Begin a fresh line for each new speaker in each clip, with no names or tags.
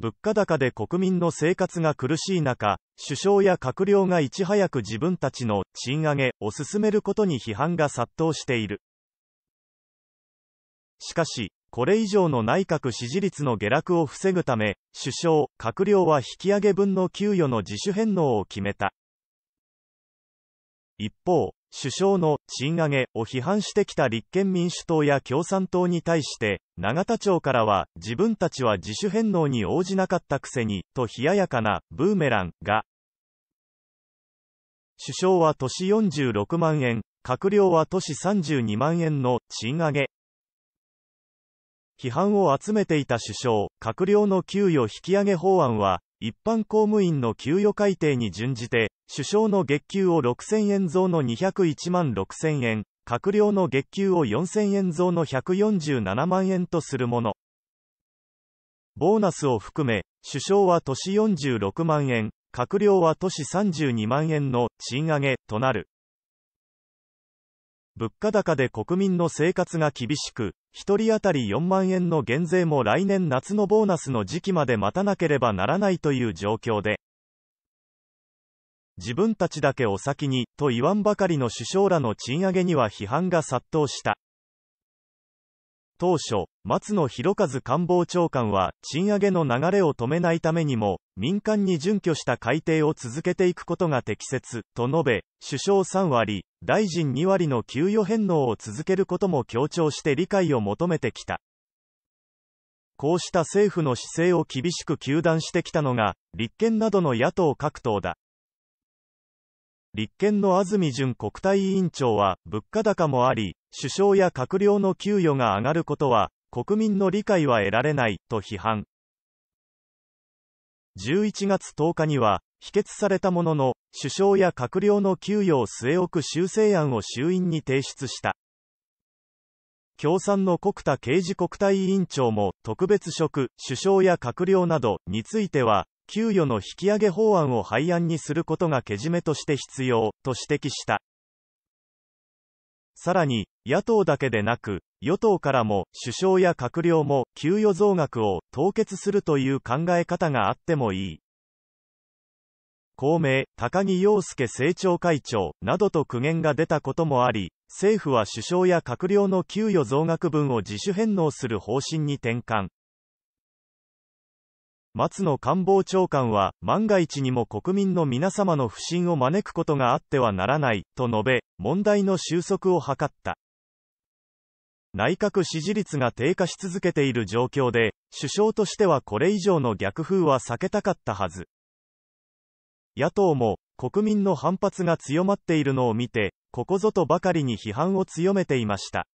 物価高で国民の生活が苦しい中、首相や閣僚がいち早く自分たちの賃上げを進めることに批判が殺到している。しかし、これ以上の内閣支持率の下落を防ぐため、首相、閣僚は引き上げ分の給与の自主返納を決めた。一方、首相の賃上げを批判してきた立憲民主党や共産党に対して、永田町からは自分たちは自主返納に応じなかったくせに、と冷ややかなブーメランが、首相は都市46万円、閣僚は都市32万円の賃上げ。批判を集めていた首相、閣僚の給与引き上げ法案は、一般公務員の給与改定に準じて、首相の月給を6000円増の201万6000円、閣僚の月給を4000円増の147万円とするもの。ボーナスを含め、首相は都市46万円、閣僚は都市32万円の賃上げとなる。物価高で国民の生活が厳しく、1人当たり4万円の減税も来年夏のボーナスの時期まで待たなければならないという状況で、自分たちだけお先に、と言わんばかりの首相らの賃上げには批判が殺到した。当初、松野博一官房長官は、賃上げの流れを止めないためにも、民間に準拠した改定を続けていくことが適切、と述べ、首相3割、大臣2割の給与返納を続けることも強調して理解を求めてきた。こうした政府の姿勢を厳しく糾弾してきたのが、立憲などの野党各党だ。立憲の安住淳国対委員長は、物価高もあり、首相や閣僚の給与が上がることは、国民の理解は得られない、と批判。11月10日には、否決されたものの、首相や閣僚の給与を据え置く修正案を衆院に提出した。共産の国田刑事国対委員長も、特別職、首相や閣僚などについては、給与の引き上げ法案を廃案にすることがけじめとして必要、と指摘した。さらに、野党だけでなく、与党からも、首相や閣僚も、給与増額を凍結するという考え方があってもいい。公明、高木陽介政調会長、などと苦言が出たこともあり、政府は首相や閣僚の給与増額分を自主返納する方針に転換。松野官房長官は、万が一にも国民の皆様の不信を招くことがあってはならない、と述べ、問題の収束を図った。内閣支持率が低下し続けている状況で、首相としてはこれ以上の逆風は避けたかったはず。野党も、国民の反発が強まっているのを見て、ここぞとばかりに批判を強めていました。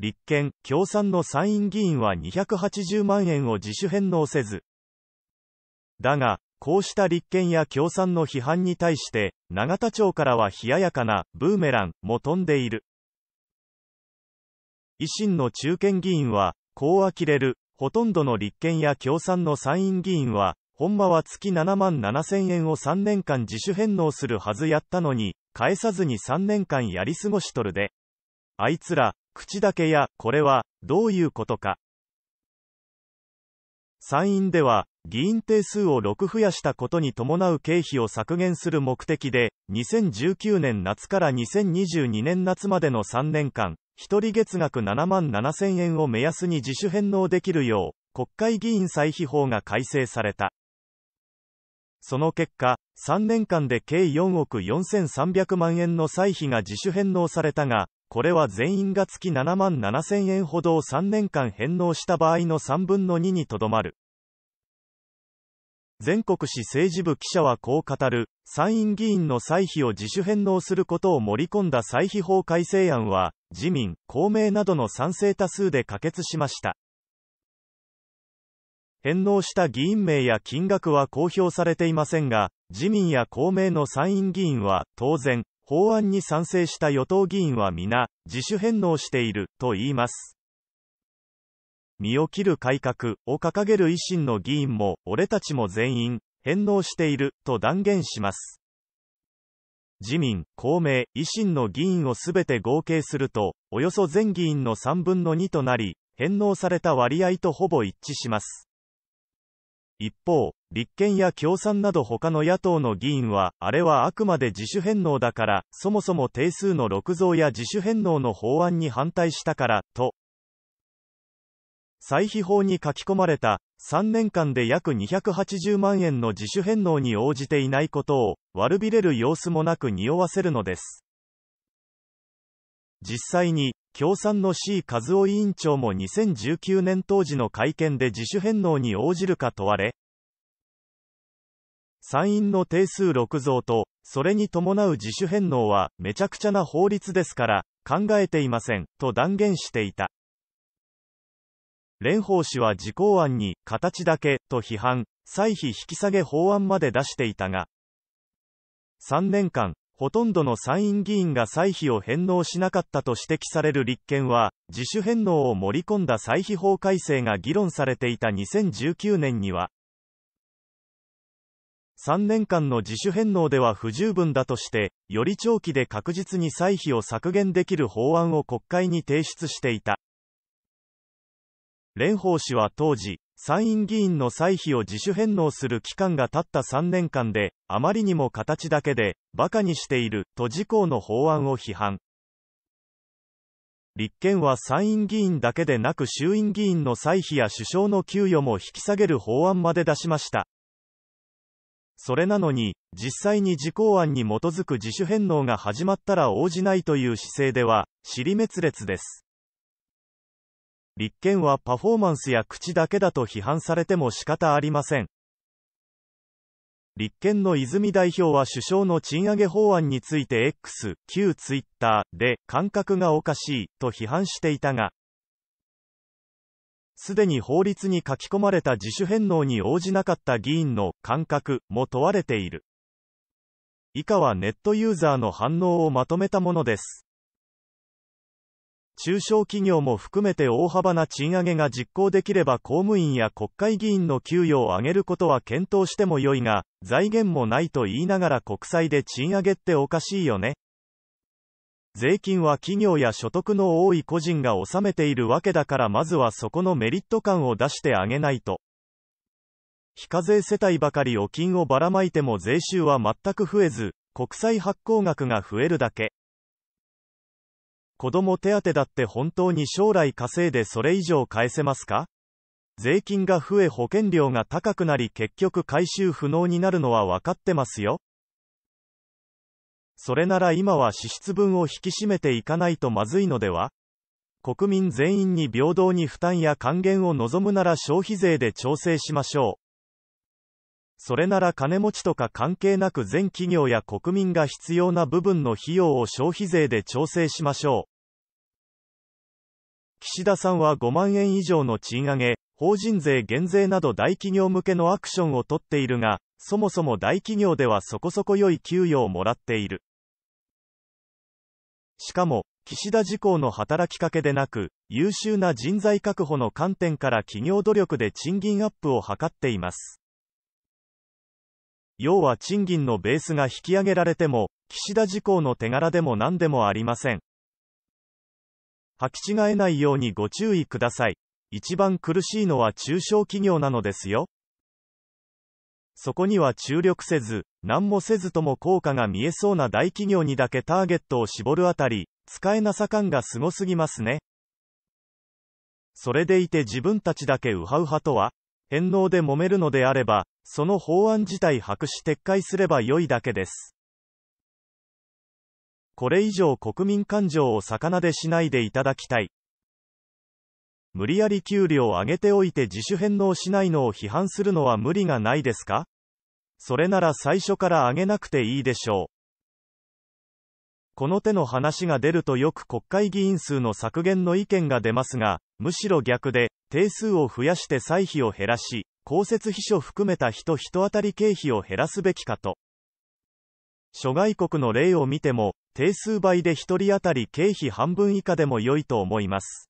立憲、共産の参院議員は280万円を自主返納せず。だが、こうした立憲や共産の批判に対して、永田町からは冷ややかな、ブーメラン、も飛んでいる。維新の中堅議員は、こう呆れる、ほとんどの立憲や共産の参院議員は、ほんまは月7万7千円を3年間自主返納するはずやったのに、返さずに3年間やり過ごしとるで。あいつら、口だけや、これは、どういうことか。参院では、議員定数を6増やしたことに伴う経費を削減する目的で、2019年夏から2022年夏までの3年間、1人月額7万7000円を目安に自主返納できるよう、国会議員歳費法が改正された。その結果、3年間で計4億4300万円の歳費が自主返納されたが、これは全員が月7万7000円ほどを3年間返納した場合の3分の2にとどまる。全国市政治部記者はこう語る、参院議員の歳費を自主返納することを盛り込んだ歳費法改正案は、自民、公明などの賛成多数で可決しました。返納した議員名や金額は公表されていませんが、自民や公明の参院議員は、当然、法案に賛成した与党議員は皆、自主返納している、と言います。身を切る改革を掲げる維新の議員も、俺たちも全員、返納している、と断言します。自民、公明、維新の議員をすべて合計すると、およそ全議員の3分の2となり、返納された割合とほぼ一致します。一方、立憲や共産など他の野党の議員は、あれはあくまで自主返納だから、そもそも定数の6増や自主返納の法案に反対したから、と、歳費法に書き込まれた3年間で約280万円の自主返納に応じていないことを悪びれる様子もなく匂わせるのです実際に共産の C 和夫委員長も2019年当時の会見で自主返納に応じるか問われ参院の定数6増と、それに伴う自主返納は、めちゃくちゃな法律ですから、考えていません、と断言していた。蓮舫氏は自公案に、形だけ、と批判、歳費引き下げ法案まで出していたが、3年間、ほとんどの参院議員が歳費を返納しなかったと指摘される立憲は、自主返納を盛り込んだ歳費法改正が議論されていた2019年には、3年間の自主返納では不十分だとして、より長期で確実に歳費を削減できる法案を国会に提出していた。蓮舫氏は当時、参院議員の歳費を自主返納する期間が経った3年間で、あまりにも形だけで、馬鹿にしている、と自公の法案を批判。立憲は参院議員だけでなく衆院議員の歳費や首相の給与も引き下げる法案まで出しました。それなのに、実際に自公案に基づく自主返納が始まったら応じないという姿勢では、尻滅裂です。立憲はパフォーマンスや口だけだと批判されても仕方ありません。立憲の泉代表は首相の賃上げ法案について X、旧 Twitter で感覚がおかしいと批判していたが、すでに法律に書き込まれた自主返納に応じなかった議員の感覚も問われている。以下はネットユーザーの反応をまとめたものです。中小企業も含めて大幅な賃上げが実行できれば公務員や国会議員の給与を上げることは検討してもよいが、財源もないと言いながら国債で賃上げっておかしいよね。税金は企業や所得の多い個人が納めているわけだからまずはそこのメリット感を出してあげないと。非課税世帯ばかり預金をばらまいても税収は全く増えず、国債発行額が増えるだけ。子供手当だって本当に将来稼いでそれ以上返せますか税金が増え保険料が高くなり結局回収不能になるのは分かってますよ。それなら今は支出分を引き締めていかないとまずいのでは国民全員に平等に負担や還元を望むなら消費税で調整しましょう。それなら金持ちとか関係なく全企業や国民が必要な部分の費用を消費税で調整しましょう。岸田さんは5万円以上の賃上げ、法人税減税など大企業向けのアクションをとっているが、そもそも大企業ではそこそこ良い給与をもらっている。しかも、岸田事項の働きかけでなく、優秀な人材確保の観点から企業努力で賃金アップを図っています。要は賃金のベースが引き上げられても、岸田事項の手柄でも何でもありません。履き違えないようにご注意ください。一番苦しいのは中小企業なのですよ。そこには注力せず、何もせずとも効果が見えそうな大企業にだけターゲットを絞るあたり、使えなさ感が凄すぎますね。それでいて自分たちだけウハウハとは、返納で揉めるのであれば、その法案自体白紙撤回すれば良いだけです。これ以上国民感情を逆なでしないでいただきたい。無理やり給料を上げておいて自主返納しないのを批判するのは無理がないですかそれなら最初から上げなくていいでしょう。この手の話が出るとよく国会議員数の削減の意見が出ますが、むしろ逆で、定数を増やして歳費を減らし、公設秘書含めた人人当たり経費を減らすべきかと。諸外国の例を見ても、定数倍で1人当たり経費半分以下でも良いと思います。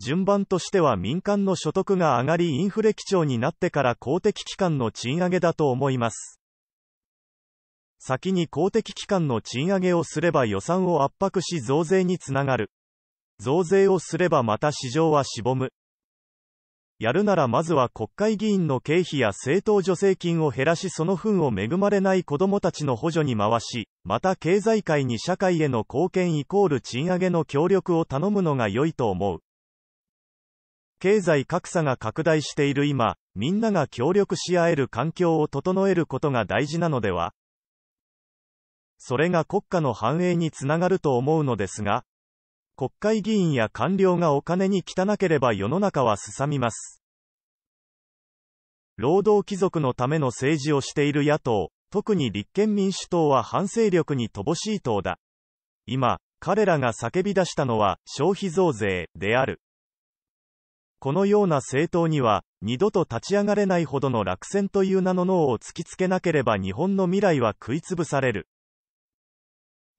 順番としては民間の所得が上がりインフレ基調になってから公的機関の賃上げだと思います。先に公的機関の賃上げをすれば予算を圧迫し増税につながる。増税をすればまた市場はしぼむ。やるならまずは国会議員の経費や政党助成金を減らしその分を恵まれない子供たちの補助に回し、また経済界に社会への貢献イコール賃上げの協力を頼むのが良いと思う。経済格差が拡大している今、みんなが協力し合える環境を整えることが大事なのではそれが国家の繁栄につながると思うのですが、国会議員や官僚がお金に汚ければ世の中はすさみます。労働貴族のための政治をしている野党、特に立憲民主党は反省力に乏しい党だ。今、彼らが叫び出したのは消費増税である。このような政党には、二度と立ち上がれないほどの落選という名の脳を突きつけなければ日本の未来は食い潰される。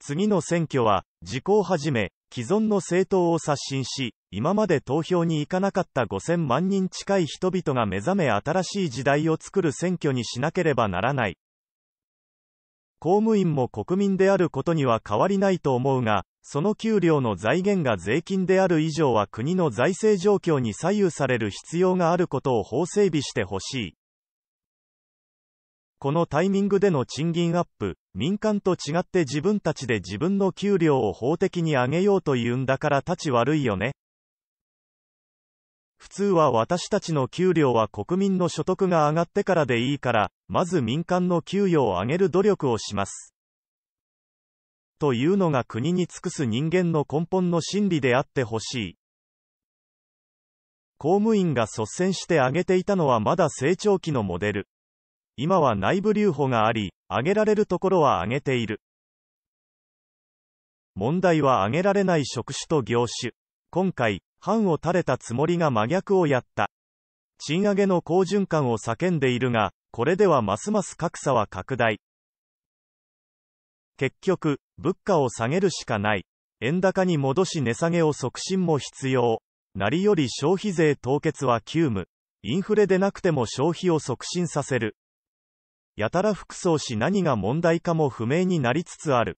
次の選挙は、自公はじめ、既存の政党を刷新し、今まで投票に行かなかった5000万人近い人々が目覚め新しい時代を作る選挙にしなければならない。公務員も国民であることには変わりないと思うが、その給料の財源が税金である以上は国の財政状況に左右される必要があることを法整備してほしい。このタイミングでの賃金アップ、民間と違って自分たちで自分の給料を法的に上げようというんだから立ち悪いよね。普通は私たちの給料は国民の所得が上がってからでいいから、まず民間の給与を上げる努力をします。というのが国に尽くす人間の根本の真理であってほしい。公務員が率先して上げていたのはまだ成長期のモデル。今は内部留保があり、上げられるところは上げている。問題は上げられない職種と業種。今回、判を垂れたつもりが真逆をやった。賃上げの好循環を叫んでいるが、これではますます格差は拡大。結局、物価を下げるしかない。円高に戻し値下げを促進も必要。なりより消費税凍結は急務。インフレでなくても消費を促進させる。やたら服装し何が問題かも不明になりつつある。